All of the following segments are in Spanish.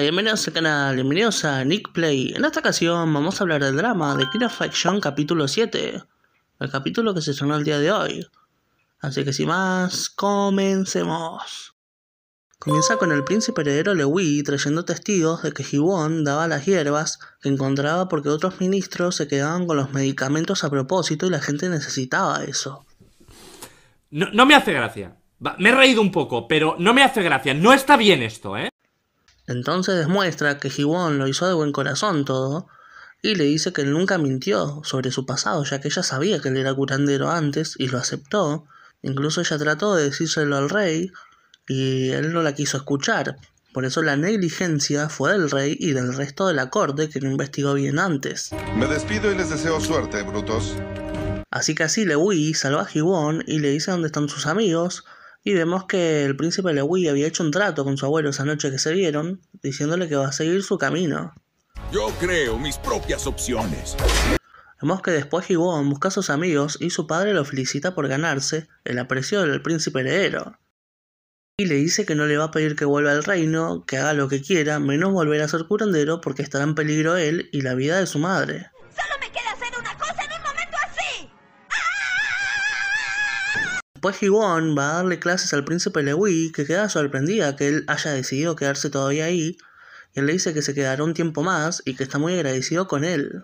bienvenidos al canal, bienvenidos a Nick Play. En esta ocasión vamos a hablar del drama de Kira Faction capítulo 7, el capítulo que se sonó el día de hoy. Así que sin más, comencemos. Comienza con el príncipe heredero Lewi trayendo testigos de que Gibbon daba las hierbas que encontraba porque otros ministros se quedaban con los medicamentos a propósito y la gente necesitaba eso. No, me hace gracia. me he reído un poco, pero no me hace gracia. No está bien esto, ¿eh? Entonces demuestra que Gibón lo hizo de buen corazón todo y le dice que él nunca mintió sobre su pasado, ya que ella sabía que él era curandero antes y lo aceptó. Incluso ella trató de decírselo al rey y él no la quiso escuchar. Por eso la negligencia fue del rey y del resto de la corte que no investigó bien antes. Me despido y les deseo suerte, brutos. Así que así Lewis salva a Gibón y le dice dónde están sus amigos, y vemos que el príncipe Lewi había hecho un trato con su abuelo esa noche que se vieron, diciéndole que va a seguir su camino. Yo creo mis propias opciones. Vemos que después Gibbon busca a sus amigos y su padre lo felicita por ganarse el aprecio del príncipe heredero. Y le dice que no le va a pedir que vuelva al reino, que haga lo que quiera, menos volver a ser curandero porque estará en peligro él y la vida de su madre. Después va a darle clases al príncipe Lewi que queda sorprendida que él haya decidido quedarse todavía ahí, y él le dice que se quedará un tiempo más y que está muy agradecido con él.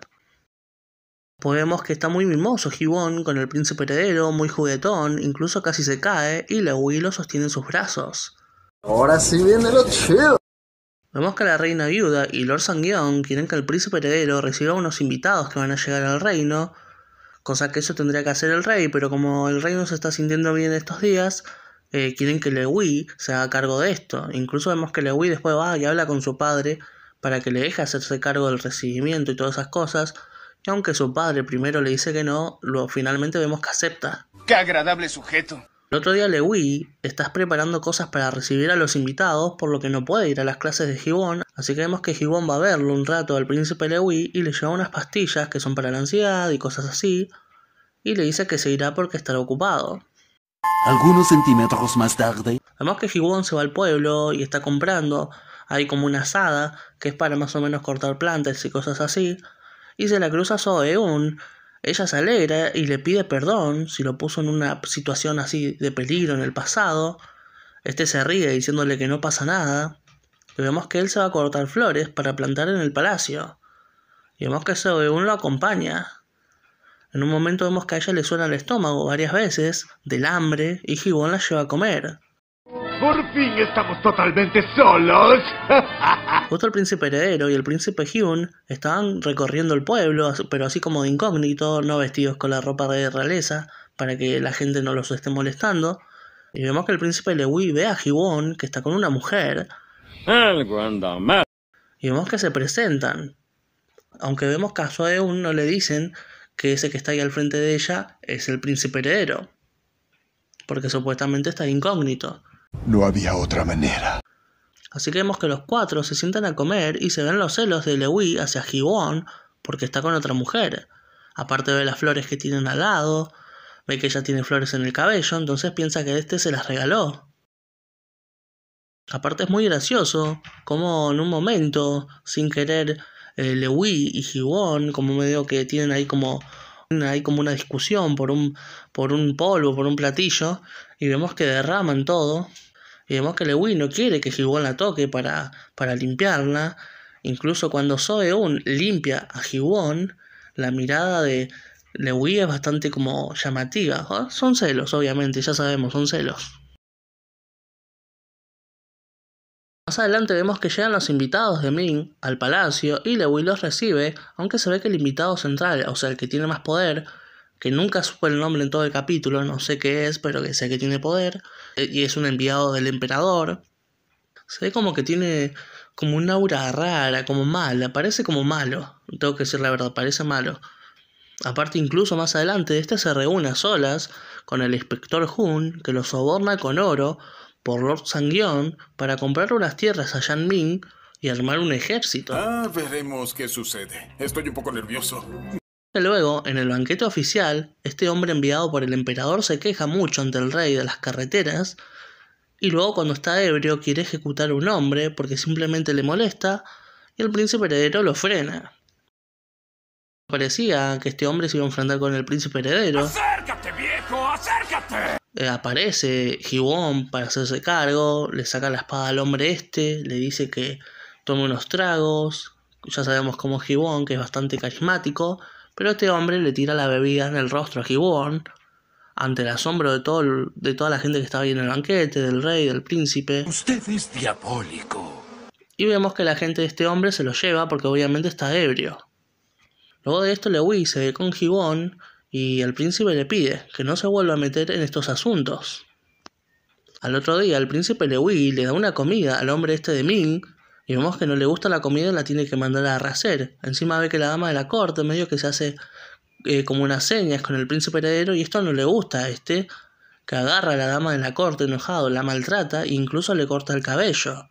Podemos que está muy mimoso Hee-Won con el príncipe heredero, muy juguetón, incluso casi se cae, y Lewi lo sostiene en sus brazos. Ahora sí viene lo chido. Vemos que la reina viuda y Lord Sanguion quieren que el príncipe heredero reciba unos invitados que van a llegar al reino, cosa que eso tendría que hacer el rey, pero como el rey no se está sintiendo bien estos días, eh, quieren que Lewi se haga cargo de esto. Incluso vemos que Lewi después va y habla con su padre para que le deje hacerse cargo del recibimiento y todas esas cosas, y aunque su padre primero le dice que no, lo finalmente vemos que acepta. ¡Qué agradable sujeto! El otro día Lewi estás preparando cosas para recibir a los invitados, por lo que no puede ir a las clases de Gibón, así que vemos que Gibón va a verlo un rato al príncipe Lewi y le lleva unas pastillas que son para la ansiedad y cosas así, y le dice que se irá porque estará ocupado. Algunos centímetros más tarde. vemos que Gibón se va al pueblo y está comprando, hay como una asada, que es para más o menos cortar plantas y cosas así, y se la cruza Soeun, ella se alegra y le pide perdón si lo puso en una situación así de peligro en el pasado. Este se ríe diciéndole que no pasa nada. Y vemos que él se va a cortar flores para plantar en el palacio. Y vemos que Sobeun lo acompaña. En un momento vemos que a ella le suena el estómago varias veces del hambre y Gibón la lleva a comer. Por fin estamos totalmente solos. Justo el príncipe heredero y el príncipe Hyun estaban recorriendo el pueblo, pero así como de incógnito, no vestidos con la ropa de realeza, para que la gente no los esté molestando. Y vemos que el príncipe Lewi ve a Hyun que está con una mujer. y vemos que se presentan. Aunque vemos que a uno no le dicen que ese que está ahí al frente de ella es el príncipe heredero. Porque supuestamente está incógnito. No había otra manera. Así que vemos que los cuatro se sientan a comer y se ven los celos de Lewi hacia Gibbon porque está con otra mujer. Aparte de las flores que tienen al lado, ve que ella tiene flores en el cabello, entonces piensa que este se las regaló. Aparte es muy gracioso como en un momento, sin querer, eh, Lewi y Gibbon como medio que tienen ahí como hay como una discusión por un, por un polvo, por un platillo, y vemos que derraman todo, y vemos que LeWi no quiere que Higuan la toque para, para limpiarla, incluso cuando un limpia a Higuan, la mirada de LeWi es bastante como llamativa, ah, son celos obviamente, ya sabemos, son celos. Más adelante vemos que llegan los invitados de Ming al palacio y Lewy los recibe, aunque se ve que el invitado central, o sea, el que tiene más poder, que nunca supo el nombre en todo el capítulo, no sé qué es, pero que sé que tiene poder, eh, y es un enviado del emperador. Se ve como que tiene como un aura rara, como mala, parece como malo, tengo que decir la verdad, parece malo. Aparte, incluso más adelante, este se reúne a solas con el inspector Hun, que lo soborna con oro por Lord Sangyeon para comprar unas tierras a Yan Ming y armar un ejército. Ah, veremos qué sucede. Estoy un poco nervioso. Luego, en el banquete oficial, este hombre enviado por el emperador se queja mucho ante el rey de las carreteras, y luego cuando está ebrio quiere ejecutar a un hombre porque simplemente le molesta, y el príncipe heredero lo frena. Parecía que este hombre se iba a enfrentar con el príncipe heredero. Eh, aparece Gibón para hacerse cargo, le saca la espada al hombre este, le dice que tome unos tragos, ya sabemos cómo gibón que es bastante carismático, pero este hombre le tira la bebida en el rostro a Gibón. ante el asombro de, todo, de toda la gente que estaba ahí en el banquete, del rey, del príncipe. Usted es diabólico. Y vemos que la gente de este hombre se lo lleva porque obviamente está ebrio. Luego de esto, le se ve con gibón y el príncipe le pide que no se vuelva a meter en estos asuntos. Al otro día, el príncipe y le da una comida al hombre este de Ming, y vemos que no le gusta la comida y la tiene que mandar a raser. Encima ve que la dama de la corte medio que se hace eh, como unas señas con el príncipe heredero y esto no le gusta a este, que agarra a la dama de la corte enojado, la maltrata e incluso le corta el cabello.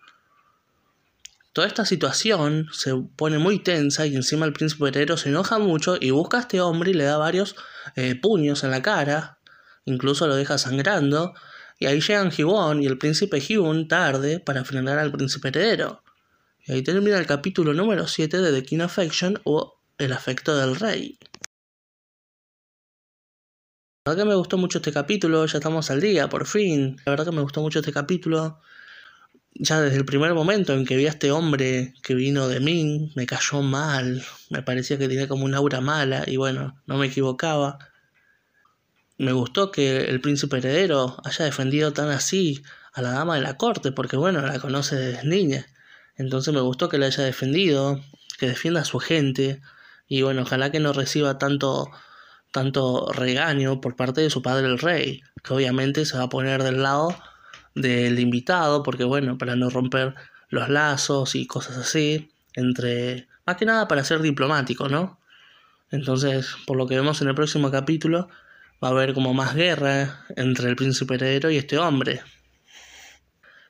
Toda esta situación se pone muy tensa y encima el príncipe heredero se enoja mucho y busca a este hombre y le da varios eh, puños en la cara, incluso lo deja sangrando, y ahí llegan Gibón y el príncipe Gibón tarde para frenar al príncipe heredero. Y ahí termina el capítulo número 7 de The King Affection o El afecto del rey. La verdad que me gustó mucho este capítulo, ya estamos al día, por fin. La verdad que me gustó mucho este capítulo ya desde el primer momento en que vi a este hombre que vino de mí, me cayó mal, me parecía que tenía como un aura mala y bueno, no me equivocaba. Me gustó que el príncipe heredero haya defendido tan así a la dama de la corte, porque bueno, la conoce desde niña. Entonces me gustó que la haya defendido, que defienda a su gente y bueno, ojalá que no reciba tanto tanto regaño por parte de su padre el rey, que obviamente se va a poner del lado del invitado, porque bueno, para no romper los lazos y cosas así, entre, más que nada para ser diplomático, ¿no? Entonces, por lo que vemos en el próximo capítulo, va a haber como más guerra entre el príncipe heredero y este hombre.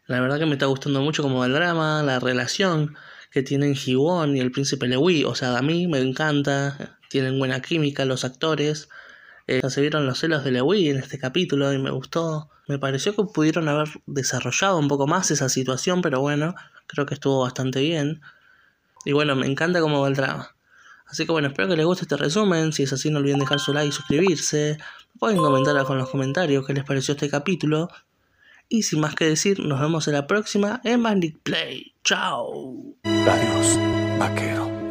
La verdad que me está gustando mucho como el drama, la relación que tienen He-Won y el príncipe Lewi. o sea, a mí me encanta, tienen buena química los actores, eh, se vieron los celos de la en este capítulo y me gustó. Me pareció que pudieron haber desarrollado un poco más esa situación, pero bueno, creo que estuvo bastante bien. Y bueno, me encanta cómo va el drama. Así que bueno, espero que les guste este resumen. Si es así, no olviden dejar su like y suscribirse. Pueden comentar con los comentarios qué les pareció este capítulo. Y sin más que decir, nos vemos en la próxima en Mandic Play. ¡Chao! Adiós, vaquero.